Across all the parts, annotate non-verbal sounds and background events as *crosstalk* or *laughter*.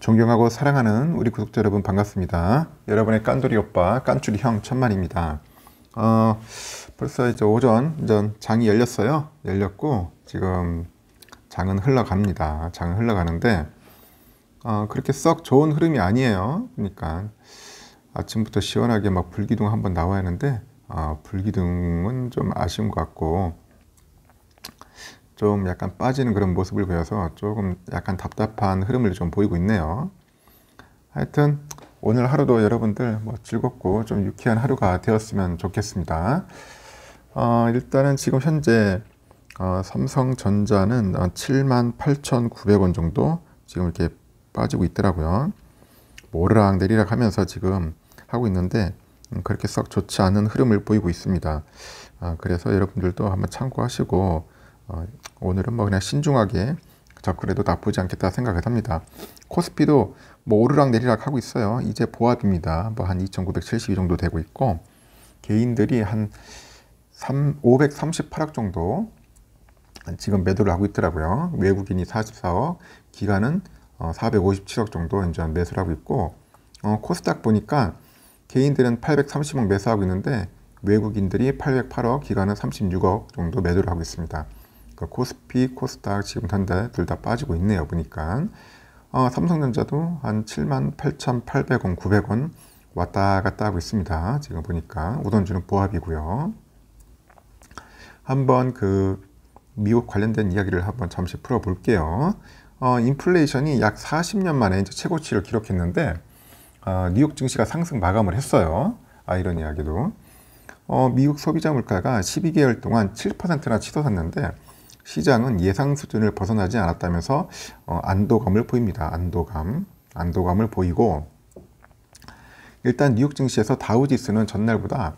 존경하고 사랑하는 우리 구독자 여러분 반갑습니다. 여러분의 깐돌이 오빠, 깐쭈리 형 천만입니다. 어, 벌써 이제 오전 이제 장이 열렸어요. 열렸고 지금 장은 흘러갑니다. 장은 흘러가는데 어, 그렇게 썩 좋은 흐름이 아니에요. 그러니까 아침부터 시원하게 막 불기둥 한번 나와야 하는데 어, 불기둥은 좀 아쉬운 것 같고 좀 약간 빠지는 그런 모습을 보여서 조금 약간 답답한 흐름을 좀 보이고 있네요. 하여튼 오늘 하루도 여러분들 뭐 즐겁고 좀 유쾌한 하루가 되었으면 좋겠습니다. 어, 일단은 지금 현재 어, 삼성전자는 78,900원 어, 정도 지금 이렇게 빠지고 있더라고요. 오르락 내리락 하면서 지금 하고 있는데 음, 그렇게 썩 좋지 않은 흐름을 보이고 있습니다. 아, 그래서 여러분들도 한번 참고하시고 어, 오늘은 뭐 그냥 신중하게 접근해도 나쁘지 않겠다 생각을 합니다. 코스피도 뭐 오르락 내리락 하고 있어요. 이제 보합입니다. 뭐 한2,972 정도 되고 있고 개인들이 한 538억 정도 지금 매도를 하고 있더라고요. 외국인이 44억, 기관은 457억 어, 정도 현재 매수를 하고 있고 어, 코스닥 보니까 개인들은 830억 매수하고 있는데 외국인들이 808억, 기관은 36억 정도 매도를 하고 있습니다. 그러니까 코스피, 코스닥 지금 현재 둘 다 빠지고 있네요. 보니까 어, 삼성전자도 한 78,800원, 900원 왔다 갔다 하고 있습니다. 지금 보니까 우선주는 보합이고요. 한번 그 미국 관련된 이야기를 한번 잠시 풀어볼게요. 어, 인플레이션이 약 40년 만에 이제 최고치를 기록했는데 어, 뉴욕 증시가 상승 마감을 했어요. 아 이런 이야기도 어, 미국 소비자 물가가 12개월 동안 7%나 치솟았는데 시장은 예상 수준을 벗어나지 않았다면서 어, 안도감을 보입니다. 안도감, 안도감을 보이고 일단 뉴욕 증시에서 다우지수는 전날보다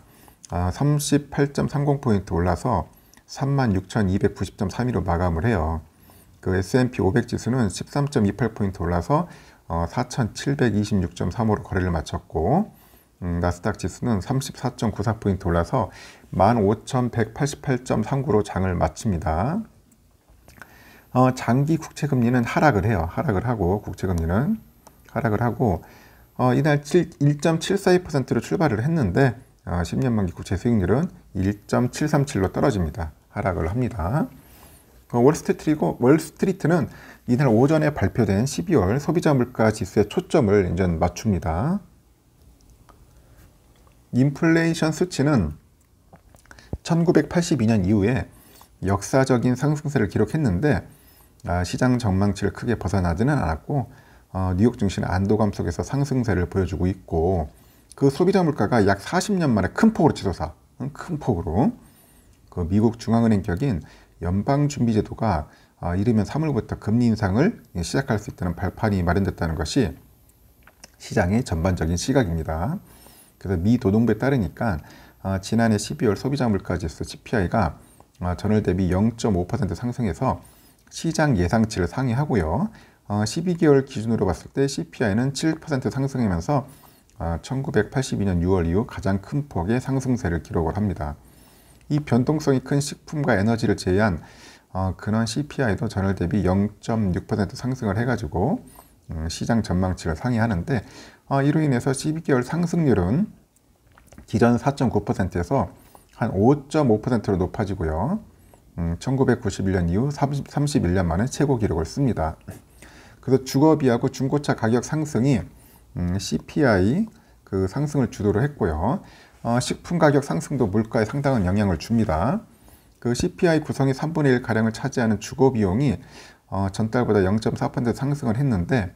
38.30포인트 아, 올라서 36,290.31로 마감을 해요. 그 S&P 500 지수는 13.28포인트 올라서 4,726.35로 어, 거래를 마쳤고 음, 나스닥 지수는 34.94포인트 올라서 15,188.39로 장을 마칩니다. 어, 장기 국채 금리는 하락을 해요. 하락을 하고 국채 금리는 하락을 하고 어, 이날 1.742%로 출발을 했는데 어, 10년 만기 국채 수익률은 1.737로 떨어집니다. 하락을 합니다. 어, 월스트리트고 월스트리트는 이날 오전에 발표된 12월 소비자 물가 지수의 초점을 이제 맞춥니다. 인플레이션 수치는 1982년 이후에 역사적인 상승세를 기록했는데 아, 시장 전망치를 크게 벗어나지는 않았고 어, 뉴욕 증시는 안도감 속에서 상승세를 보여주고 있고 그 소비자 물가가 약 40년 만에 큰 폭으로 치솟아 큰 폭으로 그 미국 중앙은행 격인 연방준비제도가 어, 이르면 3월부터 금리 인상을 시작할 수 있다는 발판이 마련됐다는 것이 시장의 전반적인 시각입니다. 그래서 미 도동부에 따르니까 어, 지난해 12월 소비자 물가지수 CPI가 어, 전월 대비 0.5% 상승해서 시장 예상치를 상회하고요. 어, 12개월 기준으로 봤을 때 CPI는 7% 상승하면서 어, 1982년 6월 이후 가장 큰 폭의 상승세를 기록을 합니다. 이 변동성이 큰 식품과 에너지를 제외한 어, 근원 CPI도 전월 대비 0.6% 상승을 해가지고 음, 시장 전망치를 상회하는데 어, 이로 인해서 12개월 상승률은 기존 4.9%에서 한 5.5%로 높아지고요. 음, 1991년 이후 30, 31년 만에 최고 기록을 씁니다. 그래서 주거비하고 중고차 가격 상승이 음, CPI 그 상승을 주도를 했고요. 어, 식품 가격 상승도 물가에 상당한 영향을 줍니다. 그 CPI 구성이 3분의 1 가량을 차지하는 주거 비용이 어, 전달보다 0.4% 상승을 했는데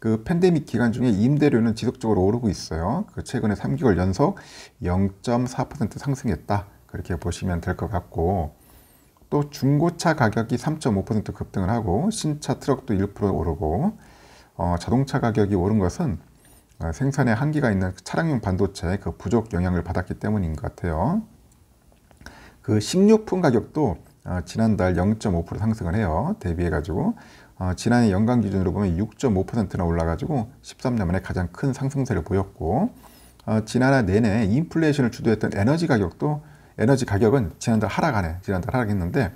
그 팬데믹 기간 중에 임대료는 지속적으로 오르고 있어요. 그 최근에 3개월 연속 0.4% 상승했다. 그렇게 보시면 될 것 같고 또 중고차 가격이 3.5% 급등을 하고 신차 트럭도 1% 오르고 어, 자동차 가격이 오른 것은 어, 생산에 한계가 있는 그 차량용 반도체 그 부족 영향을 받았기 때문인 것 같아요. 그 식료품 가격도 어, 지난달 0.5% 상승을 해요. 대비해 가지고 어, 지난해 연간 기준으로 보면 6.5%나 올라가지고 13년 만에 가장 큰 상승세를 보였고 어, 지난해 내내 인플레이션을 주도했던 에너지 가격도 에너지 가격은 지난달 하락하네. 지난달 하락했는데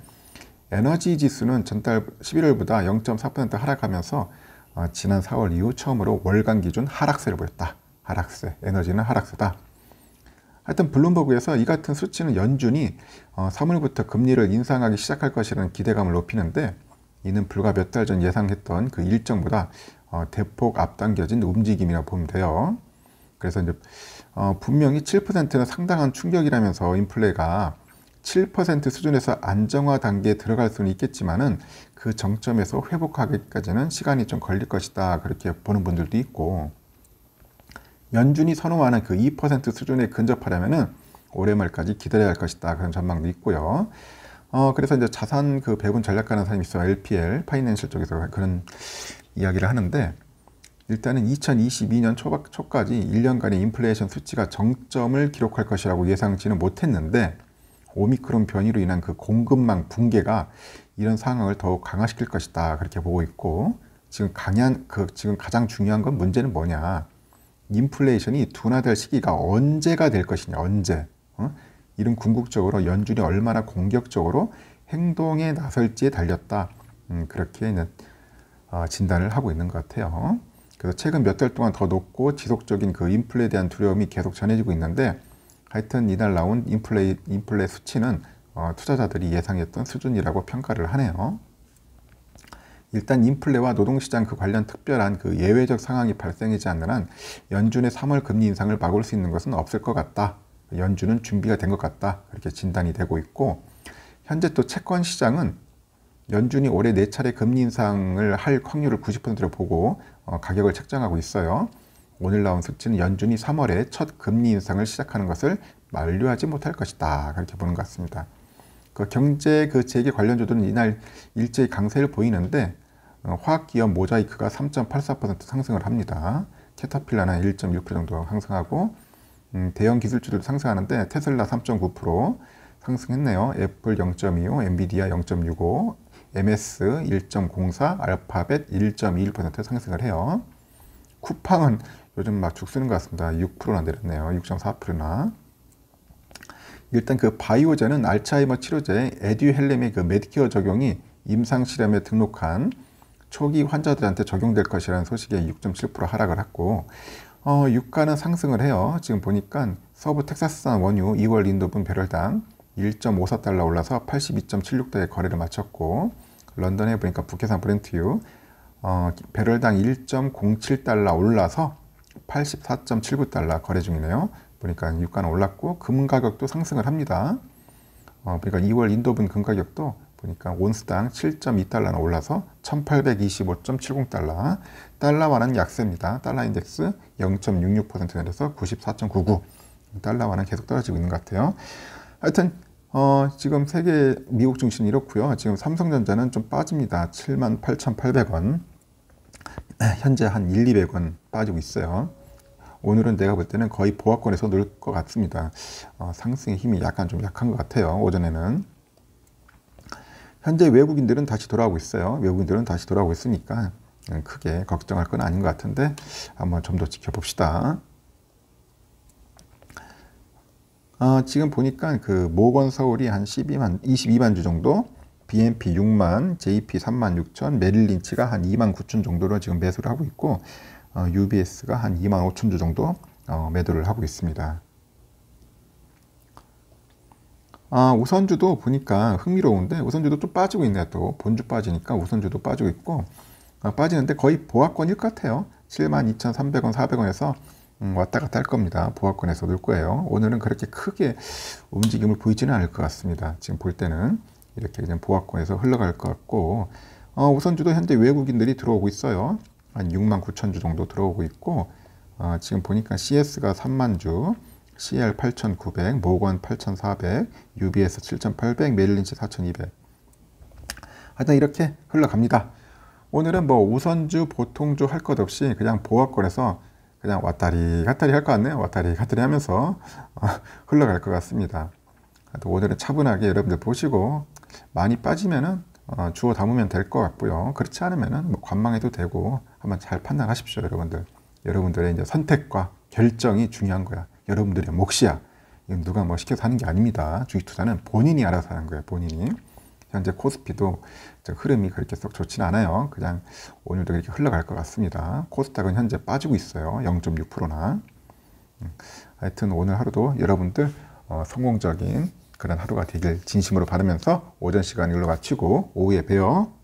에너지 지수는 전달 11월보다 0.4% 하락하면서 어, 지난 4월 이후 처음으로 월간 기준 하락세를 보였다. 하락세. 에너지는 하락세다. 하여튼 블룸버그에서 이 같은 수치는 연준이 어, 3월부터 금리를 인상하기 시작할 것이라는 기대감을 높이는데 이는 불과 몇 달 전 예상했던 그 일정보다 어, 대폭 앞당겨진 움직임이라 고 보면 돼요. 그래서 이제 어, 분명히 7%는 상당한 충격이라면서 인플레가 7% 수준에서 안정화 단계에 들어갈 수는 있겠지만은 그 정점에서 회복하기까지는 시간이 좀 걸릴 것이다 그렇게 보는 분들도 있고 연준이 선호하는 그 2% 수준에 근접하려면은 올해 말까지 기다려야 할 것이다 그런 전망도 있고요. 어 그래서 이제 자산 그 배분 전략가는 사람이 있어요. LPL 파이낸셜 쪽에서 그런 이야기를 하는데 일단은 2022년 초박, 초까지 1년간의 인플레이션 수치가 정점을 기록할 것이라고 예상치는 못했는데 오미크론 변이로 인한 그 공급망 붕괴가 이런 상황을 더욱 강화시킬 것이다 그렇게 보고 있고 지금 강한 그 지금 가장 중요한 건 문제는 뭐냐 인플레이션이 둔화될 시기가 언제가 될 것이냐 언제 어? 이런 궁극적으로 연준이 얼마나 공격적으로 행동에 나설지에 달렸다 음, 그렇게 는 어, 진단을 하고 있는 것 같아요. 그래서 최근 몇 달 동안 더 높고 지속적인 그 인플레에 대한 두려움이 계속 전해지고 있는데 하여튼 이날 나온 인플레, 인플레 수치는 어, 투자자들이 예상했던 수준이라고 평가를 하네요. 일단 인플레와 노동시장 그 관련 특별한 그 예외적 상황이 발생하지 않는 한 연준의 3월 금리 인상을 막을 수 있는 것은 없을 것 같다. 연준은 준비가 된 것 같다. 이렇게 진단이 되고 있고 현재 또 채권 시장은 연준이 올해 네 차례 금리 인상을 할 확률을 90%로 보고 어, 가격을 책정하고 있어요. 오늘 나온 수치는 연준이 3월에 첫 금리 인상을 시작하는 것을 만료하지 못할 것이다. 그렇게 보는 것 같습니다. 그 경제 그 재계 관련주들은 이날 일제히 강세를 보이는데 어, 화학기업 모자이크가 3.84% 상승을 합니다. 캐터필라는 1.1% 정도 상승하고 음, 대형 기술주들도 상승하는데 테슬라 3.9% 상승했네요. 애플 0.25, 엔비디아 0.65, MS 1.04, 알파벳 1.21% 상승을 해요. 쿠팡은 요즘 막 죽 쓰는 것 같습니다. 6%나 내렸네요. 6.4%나. 일단 그 바이오제는 알츠하이머 치료제 에듀헬렘의 그 메디케어 적용이 임상 실험에 등록한 초기 환자들한테 적용될 것이라는 소식에 6.7% 하락을 했고 어, 유가는 상승을 해요. 지금 보니까 서부 텍사스산 원유 2월 인도분 배럴당 1.54달러 올라서 82.76달러에 거래를 마쳤고 런던에 보니까 북해산 브렌트유 어, 배럴당 1.07달러 올라서 84.79달러 거래 중이네요. 보니까 유가는 올랐고 금 가격도 상승을 합니다. 어, 그러니까 2월 인도분 금 가격도 보니까 온스당 7.2달러나 올라서 1825.70달러 달러와는 약세입니다. 달러 인덱스 0.66% 내려서 94.99 달러와는 계속 떨어지고 있는 것 같아요. 하여튼 어, 지금 세계 미국 증시는 이렇고요. 지금 삼성전자는 좀 빠집니다. 78,800원. *clears throat* 현재 한 1, 200원 빠지고 있어요. 오늘은 내가 볼 때는 거의 보합권에서 놀것 같습니다. 어, 상승의 힘이 약간 좀 약한 것 같아요. 오전에는. 현재 외국인들은 다시 돌아오고 있어요. 외국인들은 다시 돌아오고 있으니까 크게 걱정할 건 아닌 것 같은데 한번 좀 더 지켜봅시다. 아, 지금 보니까 그 모건 서울이 한 12만, 22만 주 정도, BNP 6만, JP 3만 6천, 메릴 린치가 한 2만 9천 정도로 지금 매수를 하고 있고, 어, UBS가 한 2만 5천 주 정도 어, 매도를 하고 있습니다. 아, 우선주도 보니까 흥미로운데 우선주도 좀 빠지고 있네요. 또 본주 빠지니까 우선주도 빠지고 있고 아, 빠지는데 거의 보합권일 것 같아요. 72,300원, 400원에서 음, 왔다 갔다 할 겁니다. 보합권에서 놀 거예요. 오늘은 그렇게 크게 움직임을 보이지는 않을 것 같습니다. 지금 볼 때는 이렇게 그냥 보합권에서 흘러갈 것 같고 어, 우선주도 현재 외국인들이 들어오고 있어요. 한 6만 9천 주 정도 들어오고 있고 어, 지금 보니까 CS가 3만 주, CR 8,900, 모건 8,400, UBS 7,800, 메릴린치 4,200 하여튼 이렇게 흘러갑니다. 오늘은 뭐 우선주, 보통주 할 것 없이 그냥 보합권에서 그냥 왔다리 갔다리 할 것 같네요. 왔다리 갔다리 하면서 어, 흘러갈 것 같습니다. 오늘은 차분하게 여러분들 보시고 많이 빠지면은 어, 주워 담으면 될 것 같고요. 그렇지 않으면은 뭐 관망해도 되고 한번 잘 판단하십시오, 여러분들. 여러분들의 이제 선택과 결정이 중요한 거야. 여러분들의 몫이야. 이건 누가 뭐 시켜서 하는 게 아닙니다. 주식 투자는 본인이 알아서 하는 거예요, 본인이. 현재 코스피도 흐름이 그렇게 썩 좋지는 않아요. 그냥 오늘도 이렇게 흘러갈 것 같습니다. 코스닥은 현재 빠지고 있어요. 0.6%나. 음, 하여튼 오늘 하루도 여러분들 어, 성공적인 그런 하루가 되길 진심으로 바라면서 오전 시간 일로 마치고 오후에 봬요.